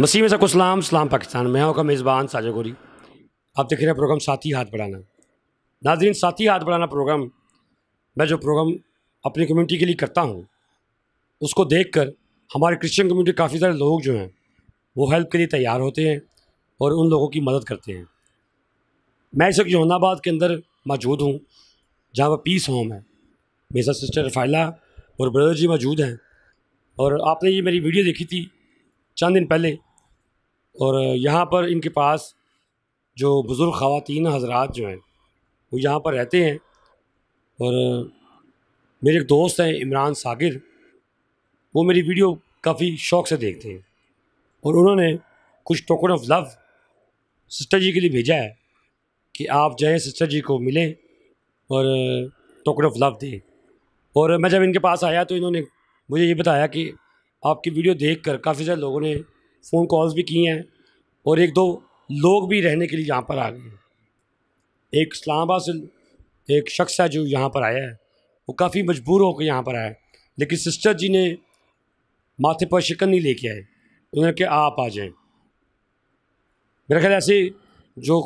मसीह में सकुस्लाम इस्लाम पाकिस्तान मैं हूँ का मेज़बान साजा गोरी आप देख रहे हैं प्रोग्राम साथी हाथ बढ़ाना नाजरीन साथी हाथ बढ़ाना प्रोग्राम मैं जो प्रोग्राम अपनी कम्युनिटी के लिए करता हूँ उसको देख कर हमारे क्रिश्चियन कम्युनिटी काफ़ी सारे लोग जो हैं वो हेल्प के लिए तैयार होते हैं और उन लोगों की मदद करते हैं मैं इस वक्त जौनाबाद के अंदर मौजूद हूँ जहाँ पर पीस होम है मेरे साथ सिस्टर रफाइला और ब्रदर जी मौजूद हैं और आपने ये मेरी वीडियो देखी थी चंद दिन पहले और यहाँ पर इनके पास जो बुज़ुर्ग ख़वातीन हजरात जो हैं वो यहाँ पर रहते हैं और मेरे एक दोस्त हैं इमरान सागिर वो मेरी वीडियो काफ़ी शौक़ से देखते हैं और उन्होंने कुछ token of love sister ji के लिए भेजा है कि आप जाएँ सिस्टर जी को मिलें और टोकन ऑफ लव दें और मैं जब इनके पास आया तो इन्होंने मुझे ये बताया कि आपकी वीडियो देख कर काफ़ी सारे लोगों ने फ़ोन कॉल्स भी किए हैं और एक दो लोग भी रहने के लिए यहाँ पर आ गए एक इस्लामाबाद से एक शख्स है जो यहाँ पर आया है वो काफ़ी मजबूर होकर यहाँ पर आया लेकिन सिस्टर जी ने माथे पर शिकन नहीं लेके आए उन्होंने कहा आप आ जाएं मेरा ख्याल ऐसे जो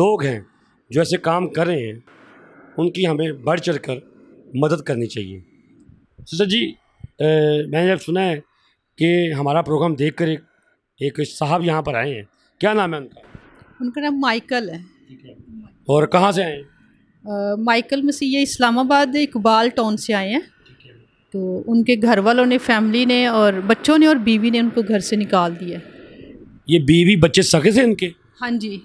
लोग हैं जो ऐसे काम कर रहे हैं उनकी हमें बढ़ चढ़ कर मदद करनी चाहिए सिस्टर जी ए, मैंने जब सुना है कि हमारा प्रोग्राम देख कर एक एक साहब यहाँ पर आए हैं क्या नाम है उनका उनका नाम माइकल है ठीक है और कहाँ से आए हैं माइकल मसीह इस्लामाबाद इकबाल टाउन से आए हैं तो उनके घर वालों ने फैमिली ने और बच्चों ने और बीवी ने उनको घर से निकाल दिया ये बीवी बच्चे सके थे इनके हाँ जी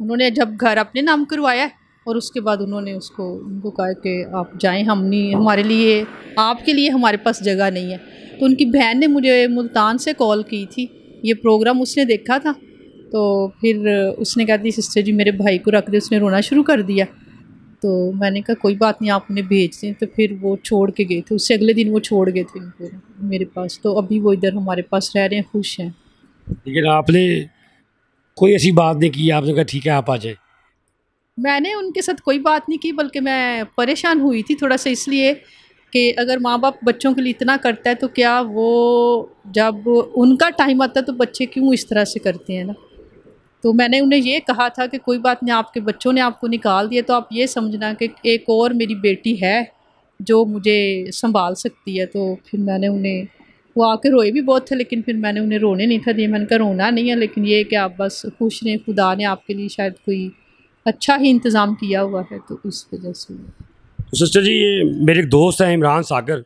उन्होंने जब घर अपने नाम करवाया और उसके बाद उन्होंने उसको उनको कहा कि आप जाएं हम नहीं हमारे लिए आपके लिए हमारे पास जगह नहीं है तो उनकी बहन ने मुझे मुल्तान से कॉल की थी ये प्रोग्राम उसने देखा था तो फिर उसने कहा थी सिस्टर जी मेरे भाई को रख दे उसने रोना शुरू कर दिया तो मैंने कहा कोई बात नहीं आप उन्हें भेज दें तो फिर वो छोड़ के गए थे उससे अगले दिन वो छोड़ गए थे उनको मेरे पास तो अभी वो इधर हमारे पास रह रहे हैं खुश हैं लेकिन आपने कोई ऐसी बात नहीं की आपने कहा ठीक है आप आ जाए मैंने उनके साथ कोई बात नहीं की बल्कि मैं परेशान हुई थी थोड़ा सा इसलिए कि अगर माँ बाप बच्चों के लिए इतना करता है तो क्या वो जब उनका टाइम आता है तो बच्चे क्यों इस तरह से करते हैं ना तो मैंने उन्हें ये कहा था कि कोई बात नहीं आपके बच्चों ने आपको निकाल दिया तो आप ये समझना कि एक और मेरी बेटी है जो मुझे संभाल सकती है तो फिर मैंने उन्हें वो आके रोए भी बहुत थे लेकिन फिर मैंने उन्हें रोने नहीं था दिया मैंने कहा रोना नहीं है लेकिन ये कि आप बस खुश रहें खुदा ने आपके लिए शायद कोई अच्छा ही इंतज़ाम किया हुआ है तो इस वजह से तो सिस्टर जी ये मेरे एक दोस्त हैं इमरान सागर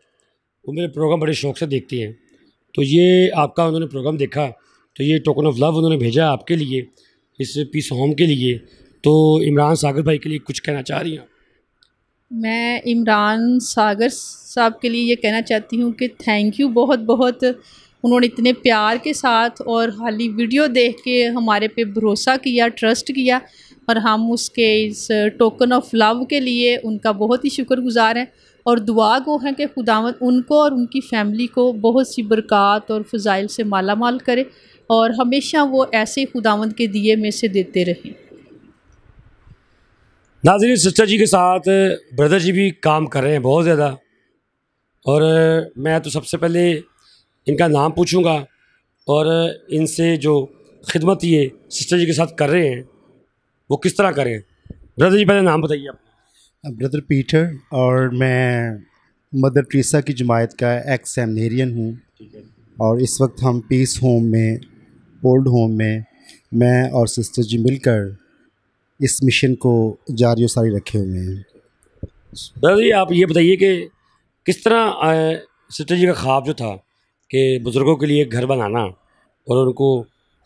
वो मेरे प्रोग्राम बड़े शौक से देखती हैं तो ये आपका उन्होंने प्रोग्राम देखा तो ये टोकन ऑफ लव उन्होंने भेजा आपके लिए इस पीस होम के लिए तो इमरान सागर भाई के लिए कुछ कहना चाह रही हैं मैं इमरान सागर साहब के लिए ये कहना चाहती हूँ कि थैंक यू बहुत बहुत उन्होंने इतने प्यार के साथ और खाली वीडियो देख के हमारे पे भरोसा किया ट्रस्ट किया और हम उसके इस टोकन ऑफ लव के लिए उनका बहुत ही शुक्रगुजार हैं और दुआ गो हैं कि खुदावत उनको और उनकी फ़ैमिली को बहुत सी बरक़ात और फ़जाइल से माला माल करे और हमेशा वो ऐसे खुदावंद के दिए में से देते रहें नाजरी सिस्टर जी के साथ ब्रदर जी भी काम कर रहे हैं बहुत ज़्यादा और मैं तो सबसे पहले इनका नाम पूछूँगा और इनसे जो खिदमत ये सिस्टर जी के साथ कर रहे हैं वो किस तरह करें ब्रदर जी पहले नाम बताइए आप ब्रदर पीटर और मैं मदर ट्रीसा की जमायत का एक्स सेमनेरियन हूँ और इस वक्त हम पीस होम में ओल्ड होम में मैं और सिस्टर जी मिलकर इस मिशन को जारी सारी रखे हुए हैं ब्रदर जी आप ये बताइए कि किस तरह सिस्टर जी का ख्वाब जो था कि बुज़ुर्गों के लिए घर बनाना और उनको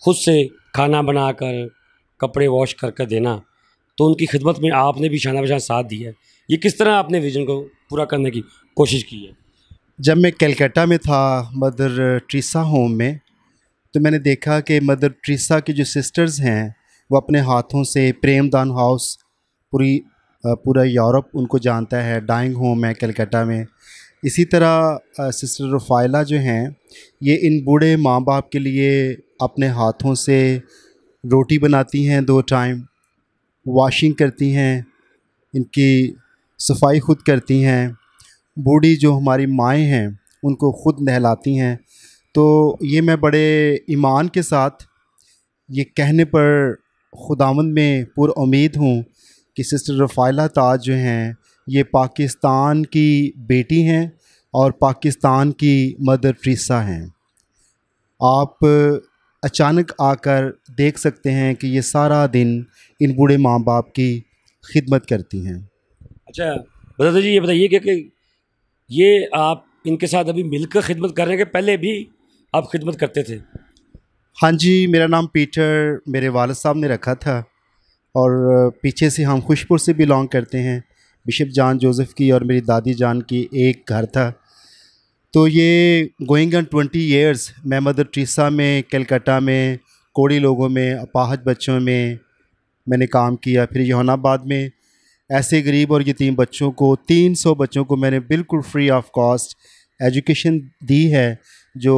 ख़ुद से खाना बना कर कपड़े वॉश कर कर देना तो उनकी खिदमत में आपने भी शाना बशाना साथ दिया है ये किस तरह आपने विज़न को पूरा करने की कोशिश की है जब मैं कलकत्ता में था मदर ट्रीसा होम में तो मैंने देखा कि मदर ट्रीसा के जो सिस्टर्स हैं वो अपने हाथों से प्रेमदान हाउस पूरी पूरा यूरोप उनको जानता है डाइंग होम है कलकत्ता में इसी तरह सिस्टर रफ़ाइला जो हैं ये इन बूढ़े माँ बाप के लिए अपने हाथों से रोटी बनाती हैं दो टाइम वॉशिंग करती हैं इनकी सफाई खुद करती हैं बूढ़ी जो हमारी माएँ हैं उनको खुद नहलाती हैं तो ये मैं बड़े ईमान के साथ ये कहने पर खुदावंद में पुर उम्मीद हूँ कि सिस्टर रफ़ाइला ताज जो हैं ये पाकिस्तान की बेटी हैं और पाकिस्तान की मदर फ्रीसा हैं आप अचानक आकर देख सकते हैं कि ये सारा दिन इन बूढ़े माँ बाप की खिदमत करती हैं अच्छा बता जी ये बताइए कि, ये आप इनके साथ अभी मिलकर खिदमत करने के पहले भी आप खिदमत करते थे हाँ जी मेरा नाम पीटर मेरे वालद साहब ने रखा था और पीछे से हम खुशपुर से बिलोंग करते हैं बिशप जान जोसेफ की और मेरी दादी जान की एक घर था तो ये गोइंग ऑन ट्वेंटी ईयर्स मैं मदर ट्रीसा में कलकत्ता में कोड़ी लोगों में अपाहज बच्चों में मैंने काम किया फिर यौनाबाद में ऐसे गरीब और यतीम बच्चों को 300 बच्चों को मैंने बिल्कुल फ्री ऑफ कॉस्ट एजुकेशन दी है जो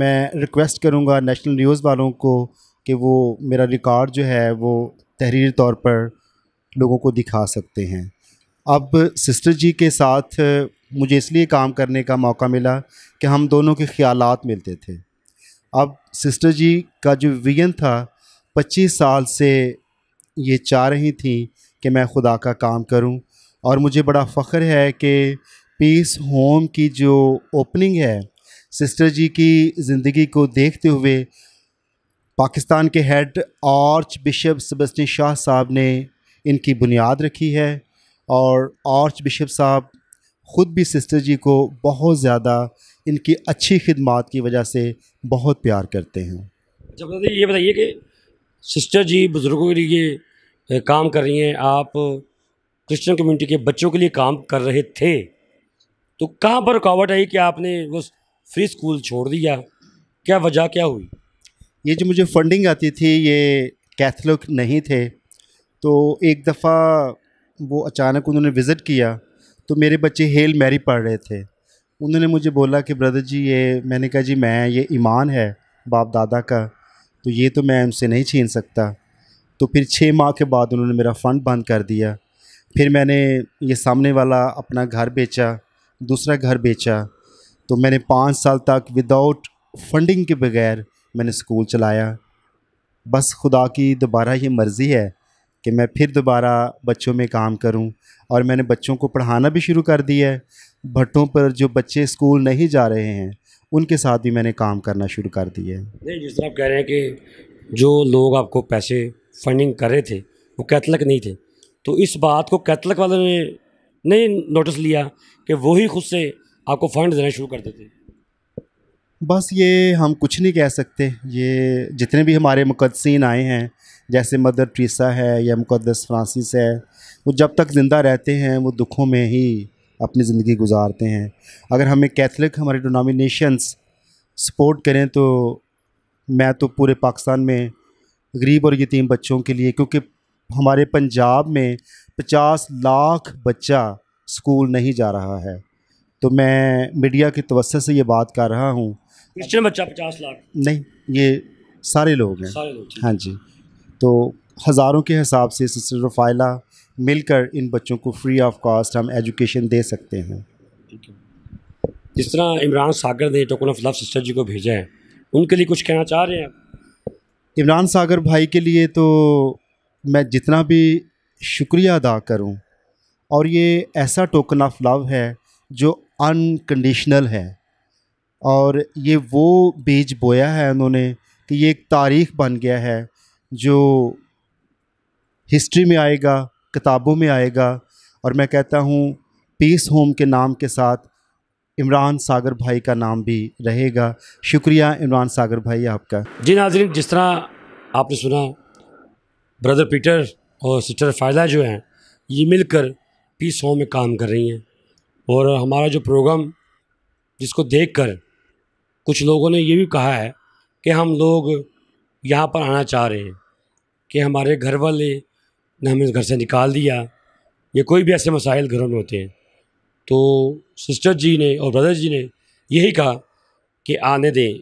मैं रिक्वेस्ट करूंगा नेशनल न्यूज़ वालों को कि वो मेरा रिकॉर्ड जो है वो तहरीर तौर पर लोगों को दिखा सकते हैं अब सिस्टर जी के साथ मुझे इसलिए काम करने का मौका मिला कि हम दोनों के ख्याल मिलते थे अब सिस्टर जी का जो विजन था पच्चीस साल से ये चाह रही थी कि मैं खुदा का काम करूं और मुझे बड़ा फ़ख्र है कि पीस होम की जो ओपनिंग है सिस्टर जी की ज़िंदगी को देखते हुए पाकिस्तान के head archbishop Sebastian Shah साहब ने इनकी बुनियाद रखी है और आर्च बिशप साहब ख़ुद भी सिस्टर जी को बहुत ज़्यादा इनकी अच्छी खिदमत की वजह से बहुत प्यार करते हैं जब ये बताइए कि सिस्टर जी बुज़ुर्गों के लिए काम कर रही हैं आप क्रिश्चियन कम्युनिटी के बच्चों के लिए काम कर रहे थे तो कहाँ पर रुकावट आई कि आपने वो फ्री स्कूल छोड़ दिया क्या वजह क्या हुई ये जो मुझे फंडिंग आती थी ये कैथलिक नहीं थे तो एक दफ़ा वो अचानक उन्होंने विज़िट किया तो मेरे बच्चे हेल मैरी पढ़ रहे थे उन्होंने मुझे बोला कि ब्रदर जी ये मैंने कहा जी मैं ये ईमान है बाप दादा का तो ये तो मैं उनसे नहीं छीन सकता तो फिर छः माह के बाद उन्होंने मेरा फ़ंड बंद कर दिया फिर मैंने ये सामने वाला अपना घर बेचा दूसरा घर बेचा तो मैंने पाँच साल तक विदाउट फंडिंग के बगैर मैंने स्कूल चलाया बस खुदा की दोबारा ये मर्ज़ी है कि मैं फिर दोबारा बच्चों में काम करूं और मैंने बच्चों को पढ़ाना भी शुरू कर दिया है भट्टों पर जो बच्चे स्कूल नहीं जा रहे हैं उनके साथ भी मैंने काम करना शुरू कर दिया है नहीं जिस तरह आप कह रहे हैं कि जो लोग आपको पैसे फंडिंग कर रहे थे वो कैथलक नहीं थे तो इस बात को कैथलक वालों ने नहीं नोटिस लिया कि वही खुद से आपको फंड देना शुरू कर देते बस ये हम कुछ नहीं कह सकते ये जितने भी हमारे मुकदसिन आए हैं जैसे मदर ट्रीसा है या मुकदस फ्रांसिस है वो जब तक ज़िंदा रहते हैं वो दुखों में ही अपनी ज़िंदगी गुजारते हैं अगर हमें कैथलिक हमारे डिनोमिनेशंस सपोर्ट करें तो मैं तो पूरे पाकिस्तान में गरीब और यतीम बच्चों के लिए क्योंकि हमारे पंजाब में 50 लाख बच्चा स्कूल नहीं जा रहा है तो मैं मीडिया के तवसत से ये बात कर रहा हूँ बच्चा 50 लाख नहीं ये सारे लोग हैं सारे लोग हाँ जी तो हज़ारों के हिसाब से सिस्टर रफ़ाइला मिलकर इन बच्चों को फ्री ऑफ कॉस्ट हम एजुकेशन दे सकते हैं जिस तरह इमरान सागर ने token of love sister ji को भेजा है उनके लिए कुछ कहना चाह रहे हैं इमरान सागर भाई के लिए तो मैं जितना भी शुक्रिया अदा करूं और ये ऐसा टोकन ऑफ लव है जो अनकंडीशनल है और ये वो बीज बोया है उन्होंने कि ये एक तारीख बन गया है जो हिस्ट्री में आएगा किताबों में आएगा और मैं कहता हूँ पीस होम के नाम के साथ इमरान सागर भाई का नाम भी रहेगा शुक्रिया इमरान सागर भाई आपका जी नाजरीन जिस तरह आपने सुना ब्रदर पीटर और सिस्टर फ़ायदा जो हैं ये मिलकर पीस होम में काम कर रही हैं और हमारा जो प्रोग्राम जिसको देखकर कुछ लोगों ने ये भी कहा है कि हम लोग यहाँ पर आना चाह रहे हैं कि हमारे घर वाले ने हमें घर से निकाल दिया या कोई भी ऐसे मसाइल घरों में होते हैं तो सिस्टर जी ने और ब्रदर जी ने यही कहा कि आने दें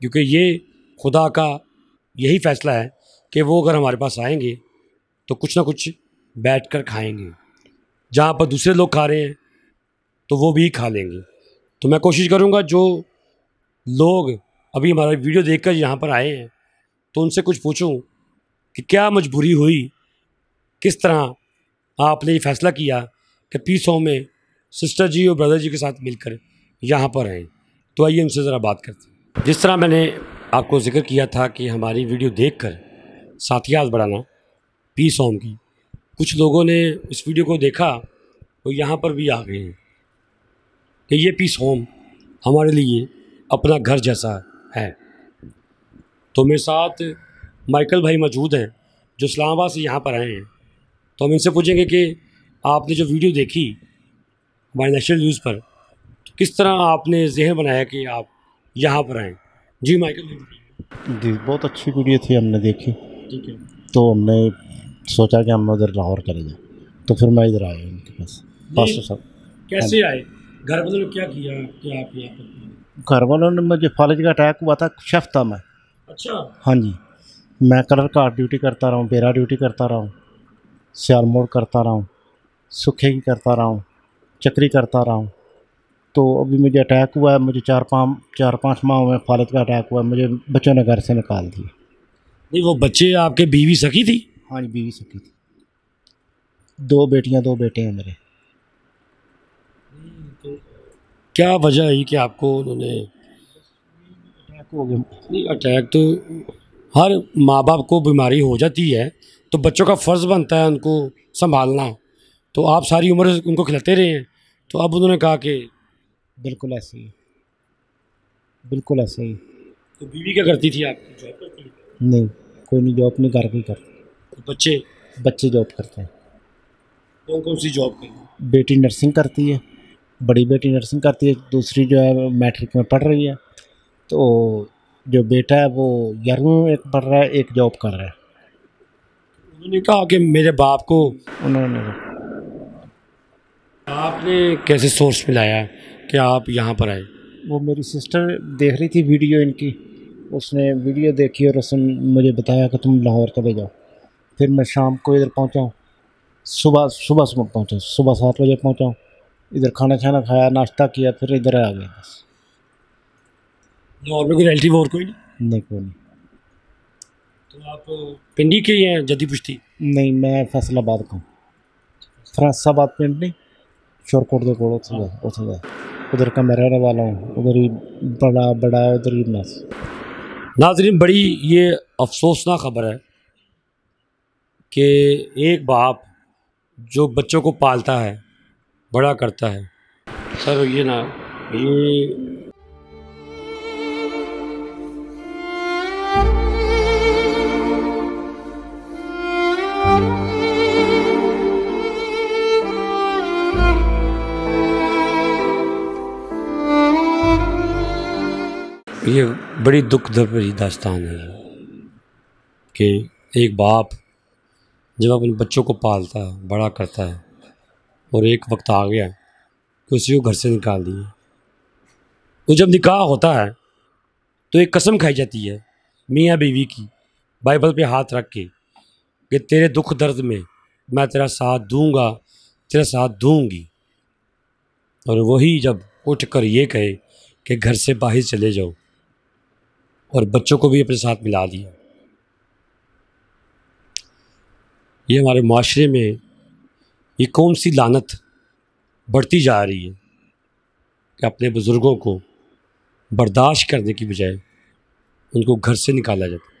क्योंकि ये खुदा का यही फ़ैसला है कि वो अगर हमारे पास आएंगे तो कुछ ना कुछ बैठ कर खाएँगे जहाँ पर दूसरे लोग खा रहे हैं तो वो भी खा लेंगे तो मैं कोशिश करूँगा जो लोग अभी हमारा वीडियो देखकर यहाँ पर आए हैं तो उनसे कुछ पूछूं कि क्या मजबूरी हुई किस तरह आपने ये फैसला किया कि पीस होम में सिस्टर जी और ब्रदर जी के साथ मिलकर यहाँ पर आएँ तो आइए उनसे ज़रा बात करते हैं जिस तरह मैंने आपको जिक्र किया था कि हमारी वीडियो कर साथियात बढ़ाना पीस होम की कुछ लोगों ने उस वीडियो को देखा और यहाँ पर भी आ गए हैं कि ये पीस होम हमारे लिए अपना घर जैसा है तो मेरे साथ माइकल भाई मौजूद हैं जो इस्लामाबाद से यहाँ पर आए हैं तो हम इनसे पूछेंगे कि आपने जो वीडियो देखी हमारे नेशनल न्यूज़ पर तो किस तरह आपने जहन बनाया कि आप यहाँ पर आएँ जी माइकल भाई जी बहुत अच्छी वीडियो थी हमने देखी ठीक है तो हमने सोचा कि हम उधर लाहौर चले जाए तो फिर मैं इधर आया उनके पास पास्टर साहब कैसे हाँ आए घर वालों ने क्या किया कि आप यहाँ पर घर वालों ने मुझे फॉलेज का अटैक हुआ था शेफ़ था मैं अच्छा हाँ जी मैं कलर कार ड्यूटी करता रहा हूँ बेरा ड्यूटी करता रहा हूँ मोड़ करता रहा हूँ सुखे की करता रहा हूँ चक्री करता रहा हूँ तो अभी मुझे अटैक हुआ है मुझे चार पाँच चार पाँच माह में फालत का अटैक हुआ है मुझे बच्चों ने घर से निकाल दिया नहीं वो बच्चे आपके बीवी सकी थी हाँ जी बीवी सकी थी दो बेटियाँ दो बेटे हैं मेरे तो क्या वजह है कि आपको उन्होंने हो गया नहीं अटैक तो हर माँ बाप को बीमारी हो जाती है तो बच्चों का फ़र्ज़ बनता है उनको संभालना तो आप सारी उम्र उनको खिलाते रहे हैं तो अब उन्होंने कहा कि बिल्कुल ऐसे ही बिल्कुल ऐसे ही तो बीवी क्या करती थी आप जॉब करती थी नहीं कोई नहीं जॉब नहीं घर की करती तो बच्चे बच्चे जॉब करते हैं कौन कौन सी जॉब करती बेटी नर्सिंग करती है बड़ी बेटी नर्सिंग करती है दूसरी जो है मैट्रिक में पढ़ रही है तो जो बेटा है वो ग्यारहवीं एक पढ़ रहा है एक जॉब कर रहा है उन्होंने कहा कि मेरे बाप को उन्होंने आपने कैसे सोर्स मिलाया कि आप यहाँ पर आए वो मेरी सिस्टर देख रही थी वीडियो इनकी उसने वीडियो देखी और उसने मुझे बताया कि तुम लाहौर चले जाओ फिर मैं शाम को इधर पहुँचा सुबह सुबह सुबह पहुँचा सुबह सात बजे पहुँचा इधर खाना छाना खाया नाश्ता किया फिर इधर आ गया बस और कोई रिलेटिव और कोई नहीं नहीं कोई नहीं तो आप पिंडी के हैं जदी पुश्ती नहीं मैं फैसलाबाद का हूँ फैसलाबाद पिंड नहीं शोरकोट के कोल उधर उधर का मैं रहने वाला हूँ उधर ही बड़ा बड़ा है उधर ही मैं नाजरीन बड़ी ये अफसोसनाक खबर है कि एक बाप जो बच्चों को पालता है बड़ा करता है सर ये ना ये ये बड़ी दुख दर भरी दास्तान है कि एक बाप जब अपने बच्चों को पालता है बड़ा करता है और एक वक्त आ गया कि उसी को घर से निकाल दिए तो जब निकाह होता है तो एक कसम खाई जाती है मियाँ बीवी की बाइबल पे हाथ रख के कि तेरे दुख दर्द में मैं तेरा साथ दूंगा तेरा साथ दूंगी और वही जब उठ कर ये कहे कि घर से बाहर चले जाओ और बच्चों को भी अपने साथ मिला लिया ये हमारे माशरे में ये कौन सी लानत बढ़ती जा रही है कि अपने बुज़ुर्गों को बर्दाश्त करने की बजाय उनको घर से निकाला जाता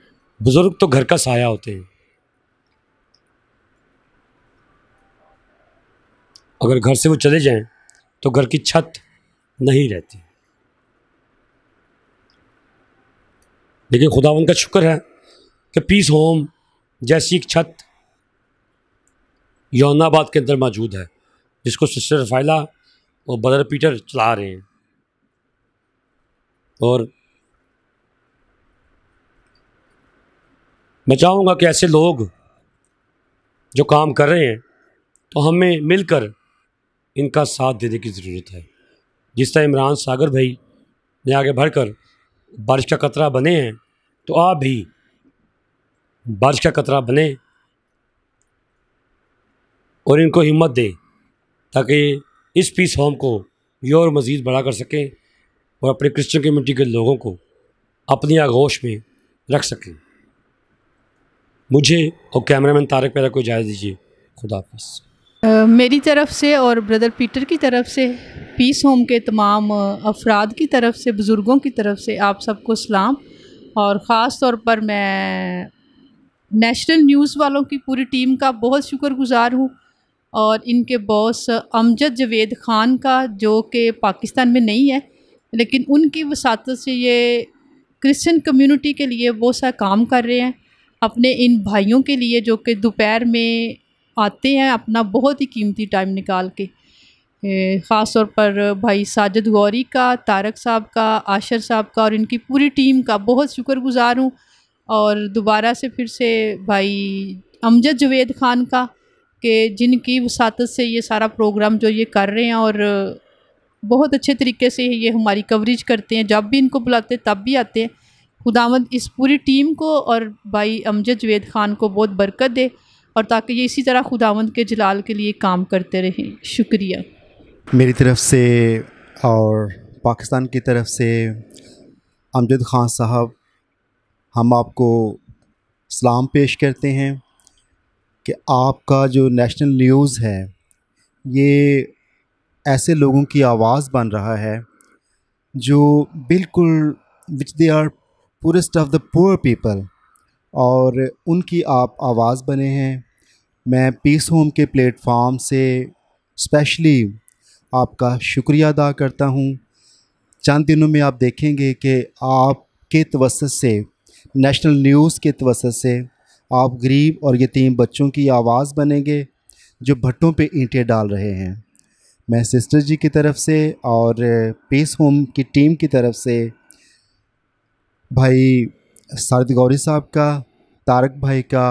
बुज़ुर्ग तो घर का साया होते हैं अगर घर से वो चले जाएं तो घर की छत नहीं रहती लेकिन खुदा उनका शुक्र है कि पीस होम जैसी एक छत यौनाबाद के अंदर मौजूद है जिसको सिस्टर फाइला और ब्रदर पीटर चला रहे हैं और मैं चाहूँगा कि ऐसे लोग जो काम कर रहे हैं तो हमें मिलकर इनका साथ देने की ज़रूरत है जिस तरह इमरान सागर भाई ने आगे बढ़कर बारिश का कतरा बने हैं तो आप भी बारिश का कतरा बने और इनको हिम्मत दें ताकि इस पीस होम को ये और मज़ीद बड़ा कर सकें और अपने क्रिश्चियन कम्यूनिटी के लोगों को अपनी आगोश में रख सकें मुझे और कैमरामैन तारक मेरा को इजाज़त दीजिए खुदा मेरी तरफ से और ब्रदर पीटर की तरफ से पीस होम के तमाम अफराद की तरफ से बुज़ुर्गों की तरफ से आप सबको सलाम और ख़ास तौर पर मैं नेशनल न्यूज़ वालों की पूरी टीम का बहुत शुक्रगुज़ार हूँ और इनके बॉस अमजद जवेद ख़ान का जो कि पाकिस्तान में नहीं है लेकिन उनकी वसात से ये क्रिश्चियन कम्युनिटी के लिए बहुत सा काम कर रहे हैं अपने इन भाइयों के लिए जो कि दोपहर में आते हैं अपना बहुत ही कीमती टाइम निकाल के ख़ास तौर पर भाई साजिद गौरी का तारक साहब का आशर साहब का और इनकी पूरी टीम का बहुत शुक्रगुजार हूँ और दोबारा से फिर से भाई अमजद जवेद ख़ान का कि जिनकी वसात से ये सारा प्रोग्राम जो ये कर रहे हैं और बहुत अच्छे तरीके से ये हमारी कवरेज करते हैं जब भी इनको बुलाते हैं तब भी आते हैं खुदावंद इस पूरी टीम को और भाई अमजद जवेद ख़ान को बहुत बरकत दे और ताकि ये इसी तरह खुदावंद के जलाल के लिए काम करते रहें शुक्रिया मेरी तरफ से और पाकिस्तान की तरफ से अमजद ख़ान साहब हम आपको सलाम पेश करते हैं कि आपका जो नेशनल न्यूज़ है ये ऐसे लोगों की आवाज़ बन रहा है जो बिल्कुल which they are purest of the poor people और उनकी आप आवाज़ बने हैं मैं पीस होम के प्लेटफॉर्म से स्पेशली आपका शुक्रिया अदा करता हूँ चंद दिनों में आप देखेंगे कि आपके तवसत से नेशनल न्यूज़ के तवसत से आप गरीब और यतीम बच्चों की आवाज़ बनेंगे जो भट्टों पे ईंटें डाल रहे हैं मैं सिस्टर जी की तरफ से और पीस होम की टीम की तरफ से भाई सारद गौरी साहब का तारक भाई का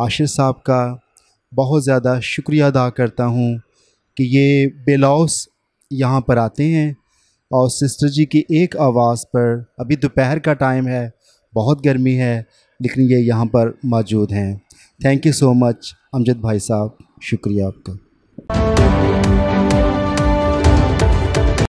आशिर साहब का बहुत ज़्यादा शुक्रिया अदा करता हूँ कि ये बेलौस यहाँ पर आते हैं और सिस्टर जी की एक आवाज़ पर अभी दोपहर का टाइम है बहुत गर्मी है लेकिन ये यहाँ पर मौजूद हैं thank you so much Amjad भाई साहब शुक्रिया आपका